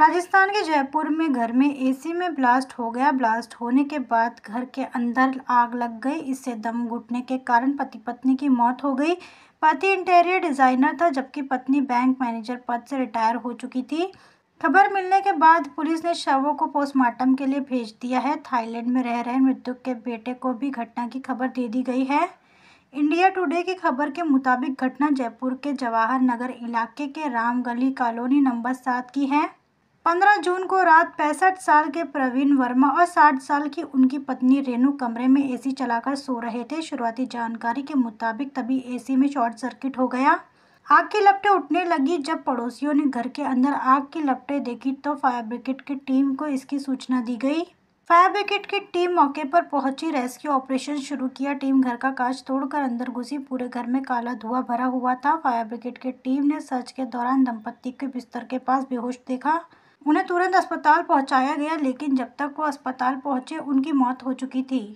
राजस्थान के जयपुर में घर में एसी में ब्लास्ट हो गया ब्लास्ट होने के बाद घर के अंदर आग लग गई इससे दम घुटने के कारण पति पत्नी की मौत हो गई पति इंटीरियर डिज़ाइनर था जबकि पत्नी बैंक मैनेजर पद से रिटायर हो चुकी थी खबर मिलने के बाद पुलिस ने शवों को पोस्टमार्टम के लिए भेज दिया है थाईलैंड में रह रहे मृतक के बेटे को भी घटना की खबर दे दी गई है इंडिया टुडे की खबर के मुताबिक घटना जयपुर के जवाहर नगर इलाके के रामगली कॉलोनी नंबर सात की है 15 जून को रात पैंसठ साल के प्रवीण वर्मा और 60 साल की उनकी पत्नी रेनू कमरे में एसी चलाकर सो रहे थे शुरुआती जानकारी के मुताबिक तभी एसी में शॉर्ट सर्किट हो गया आग की लपटें उठने लगी जब पड़ोसियों ने घर के अंदर आग की लपटें देखी तो फायर ब्रिगेड की टीम को इसकी सूचना दी गई फायर ब्रिगेड की टीम मौके पर पहुंची रेस्क्यू ऑपरेशन शुरू किया टीम घर का कांच तोड़कर अंदर घुसी पूरे घर में काला धुआं भरा हुआ था फायर ब्रिगेड की टीम ने सर्च के दौरान दंपत्ति के बिस्तर के पास बेहोश देखा उन्हें तुरंत अस्पताल पहुंचाया गया लेकिन जब तक वो अस्पताल पहुंचे उनकी मौत हो चुकी थी